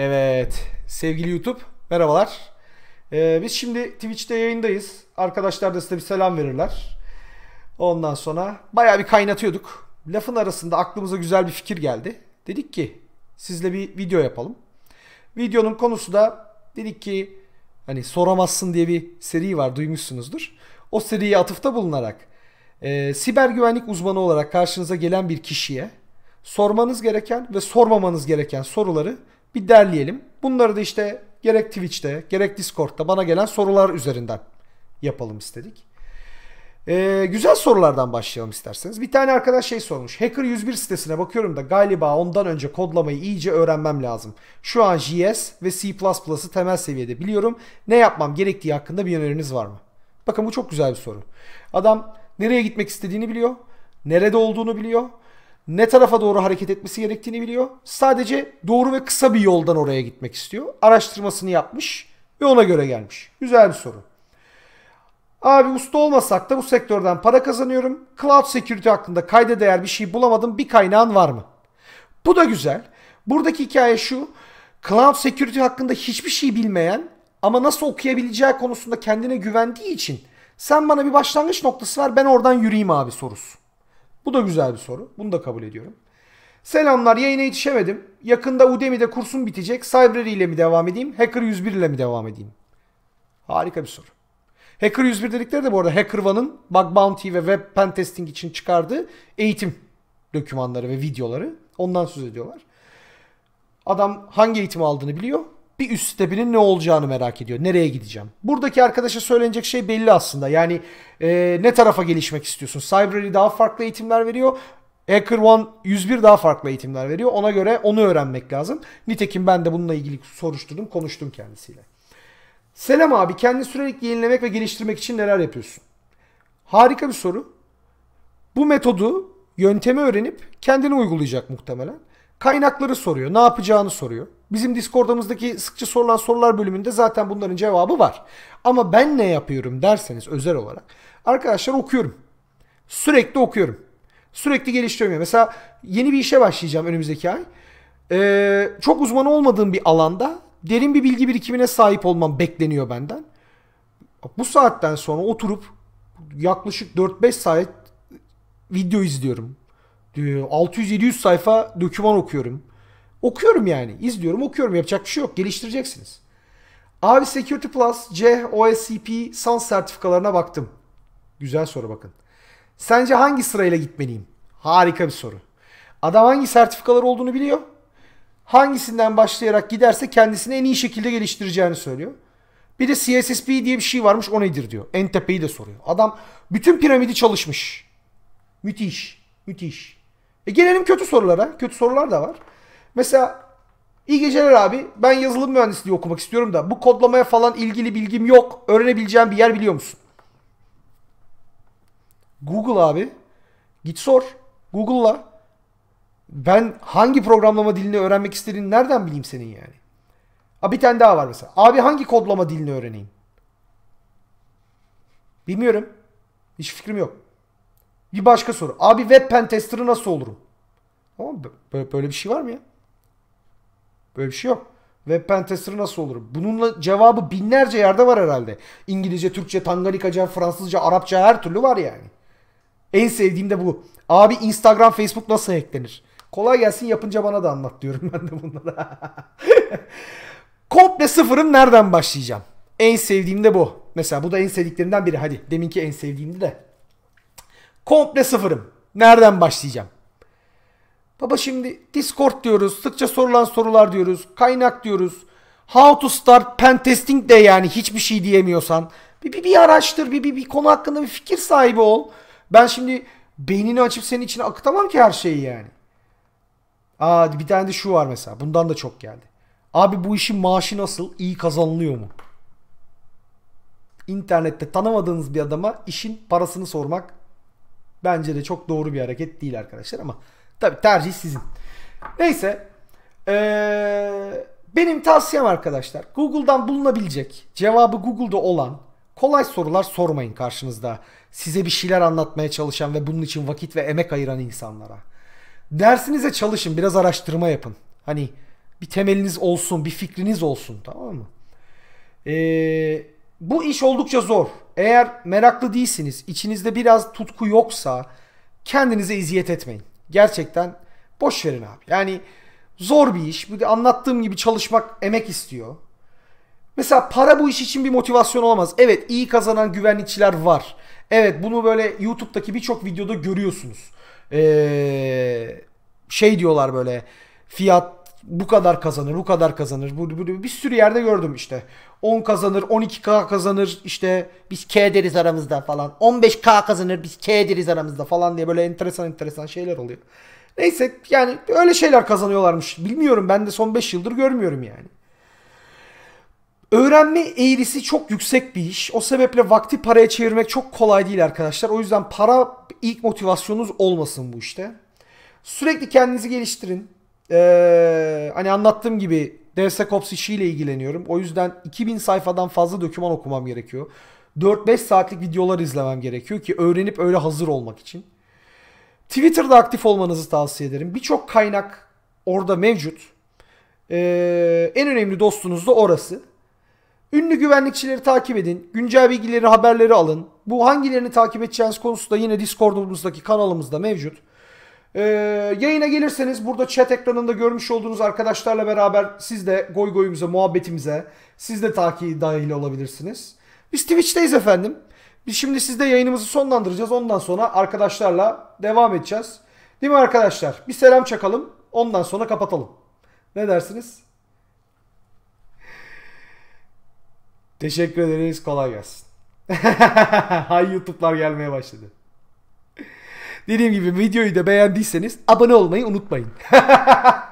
Evet sevgili YouTube merhabalar. Ee, biz şimdi Twitch'te yayındayız. Arkadaşlar da size bir selam verirler. Ondan sonra baya bir kaynatıyorduk. Lafın arasında aklımıza güzel bir fikir geldi. Dedik ki sizle bir video yapalım. Videonun konusu da dedik ki hani soramazsın diye bir seri var duymuşsunuzdur. O seriye atıfta bulunarak e, siber güvenlik uzmanı olarak karşınıza gelen bir kişiye sormanız gereken ve sormamanız gereken soruları bir derleyelim. Bunları da işte gerek Twitch'te gerek Discord'da bana gelen sorular üzerinden yapalım istedik. Ee, güzel sorulardan başlayalım isterseniz. Bir tane arkadaş şey sormuş. Hacker 101 sitesine bakıyorum da galiba ondan önce kodlamayı iyice öğrenmem lazım. Şu an JS ve C++'ı temel seviyede biliyorum. Ne yapmam gerektiği hakkında bir öneriniz var mı? Bakın bu çok güzel bir soru. Adam nereye gitmek istediğini biliyor. Nerede olduğunu biliyor ne tarafa doğru hareket etmesi gerektiğini biliyor. Sadece doğru ve kısa bir yoldan oraya gitmek istiyor. Araştırmasını yapmış ve ona göre gelmiş. Güzel bir soru. Abi usta olmasak da bu sektörden para kazanıyorum. Cloud Security hakkında kayda değer bir şey bulamadım. Bir kaynağın var mı? Bu da güzel. Buradaki hikaye şu. Cloud Security hakkında hiçbir şey bilmeyen ama nasıl okuyabileceği konusunda kendine güvendiği için sen bana bir başlangıç noktası ver, ben oradan yürüyeyim abi sorusu. Bu da güzel bir soru. Bunu da kabul ediyorum. Selamlar yayına yetişemedim. Yakında Udemy'de kursum bitecek. Cyber ile mi devam edeyim? Hacker 101 ile mi devam edeyim? Harika bir soru. Hacker 101 dedikleri de bu arada Hacker One'ın bug bounty ve web pen testing için çıkardığı eğitim dokümanları ve videoları. Ondan söz ediyorlar. Adam hangi eğitimi aldığını biliyor bir üst stepinin ne olacağını merak ediyor. Nereye gideceğim? Buradaki arkadaşa söylenecek şey belli aslında. Yani e, ne tarafa gelişmek istiyorsun? Cyberly daha farklı eğitimler veriyor. Hacker One 101 daha farklı eğitimler veriyor. Ona göre onu öğrenmek lazım. Nitekim ben de bununla ilgili soruşturdum, konuştum kendisiyle. Selam abi, kendi sürekli yenilemek ve geliştirmek için neler yapıyorsun? Harika bir soru. Bu metodu, yöntemi öğrenip kendini uygulayacak muhtemelen. Kaynakları soruyor, ne yapacağını soruyor. Bizim Discord'umuzdaki sıkça sorulan sorular bölümünde zaten bunların cevabı var. Ama ben ne yapıyorum derseniz özel olarak. Arkadaşlar okuyorum. Sürekli okuyorum. Sürekli geliştiriyorum. Mesela yeni bir işe başlayacağım önümüzdeki ay. Ee, çok uzman olmadığım bir alanda derin bir bilgi birikimine sahip olmam bekleniyor benden. Bu saatten sonra oturup yaklaşık 4-5 saat video izliyorum. 600-700 ee, sayfa doküman okuyorum. Okuyorum yani. izliyorum okuyorum. Yapacak bir şey yok. Geliştireceksiniz. Abi Security Plus, C, OSCP, SANS sertifikalarına baktım. Güzel soru bakın. Sence hangi sırayla gitmeliyim? Harika bir soru. Adam hangi sertifikalar olduğunu biliyor. Hangisinden başlayarak giderse kendisini en iyi şekilde geliştireceğini söylüyor. Bir de CSSP diye bir şey varmış o nedir diyor. En tepeyi de soruyor. Adam bütün piramidi çalışmış. Müthiş. Müthiş. E gelelim kötü sorulara. Kötü sorular da var. Mesela iyi geceler abi ben yazılım mühendisliği okumak istiyorum da bu kodlamaya falan ilgili bilgim yok. Öğrenebileceğim bir yer biliyor musun? Google abi. Git sor. Google'la. Ben hangi programlama dilini öğrenmek istediğini nereden bileyim senin yani? Ha bir tane daha var mesela. Abi hangi kodlama dilini öğreneyim? Bilmiyorum. Hiç fikrim yok. Bir başka soru. Abi web pentester'ı nasıl olurum? Tamam böyle bir şey var mı ya? Böyle bir şey yok. Web pentester nasıl olur? Bununla cevabı binlerce yerde var herhalde. İngilizce, Türkçe, Tangalikaca, Fransızca, Arapça her türlü var yani. En sevdiğim de bu. Abi Instagram, Facebook nasıl hacklenir? Kolay gelsin yapınca bana da anlat diyorum ben de bunlara. Komple sıfırım nereden başlayacağım? En sevdiğim de bu. Mesela bu da en sevdiklerimden biri. Hadi deminki en sevdiğimdi de. Komple sıfırım. Nereden başlayacağım? Baba şimdi Discord diyoruz, sıkça sorulan sorular diyoruz, kaynak diyoruz. How to start pen testing de yani hiçbir şey diyemiyorsan. Bir, bir, bir araştır, bir, bir, bir konu hakkında bir fikir sahibi ol. Ben şimdi beynini açıp senin içine akıtamam ki her şeyi yani. Aa, bir tane de şu var mesela. Bundan da çok geldi. Abi bu işin maaşı nasıl? İyi kazanılıyor mu? İnternette tanımadığınız bir adama işin parasını sormak bence de çok doğru bir hareket değil arkadaşlar ama Tabi tercih sizin. Neyse. Ee, benim tavsiyem arkadaşlar Google'dan bulunabilecek cevabı Google'da olan kolay sorular sormayın karşınızda. Size bir şeyler anlatmaya çalışan ve bunun için vakit ve emek ayıran insanlara. Dersinize çalışın biraz araştırma yapın. Hani bir temeliniz olsun bir fikriniz olsun tamam mı? Ee, bu iş oldukça zor. Eğer meraklı değilsiniz içinizde biraz tutku yoksa kendinize eziyet etmeyin. Gerçekten boş verin abi. Yani zor bir iş. Bir de anlattığım gibi çalışmak emek istiyor. Mesela para bu iş için bir motivasyon olamaz. Evet iyi kazanan güvenlikçiler var. Evet bunu böyle YouTube'daki birçok videoda görüyorsunuz. Ee, şey diyorlar böyle fiyat bu kadar kazanır, bu kadar kazanır. Bu, bu, bir sürü yerde gördüm işte. 10 kazanır, 12K kazanır işte biz K deriz aramızda falan. 15K kazanır biz K deriz aramızda falan diye böyle enteresan enteresan şeyler oluyor. Neyse yani öyle şeyler kazanıyorlarmış. Bilmiyorum ben de son 5 yıldır görmüyorum yani. Öğrenme eğrisi çok yüksek bir iş. O sebeple vakti paraya çevirmek çok kolay değil arkadaşlar. O yüzden para ilk motivasyonunuz olmasın bu işte. Sürekli kendinizi geliştirin. Ee, hani anlattığım gibi DevSecOps işiyle ilgileniyorum. O yüzden 2000 sayfadan fazla doküman okumam gerekiyor. 4-5 saatlik videolar izlemem gerekiyor ki öğrenip öyle hazır olmak için. Twitter'da aktif olmanızı tavsiye ederim. Birçok kaynak orada mevcut. Ee, en önemli dostunuz da orası. Ünlü güvenlikçileri takip edin. Güncel bilgileri, haberleri alın. Bu hangilerini takip edeceğiniz konusunda yine Discord'umuzdaki kanalımızda mevcut. Ee, yayına gelirseniz burada chat ekranında görmüş olduğunuz arkadaşlarla beraber siz de goy goyumuza, muhabbetimize siz de takibi dahil olabilirsiniz. Biz Twitch'teyiz efendim. Biz şimdi sizde yayınımızı sonlandıracağız. Ondan sonra arkadaşlarla devam edeceğiz. Değil mi arkadaşlar? Bir selam çakalım. Ondan sonra kapatalım. Ne dersiniz? Teşekkür ederiz. Kolay gelsin. Hay YouTube'lar gelmeye başladı. Dediğim gibi videoyu da beğendiyseniz abone olmayı unutmayın.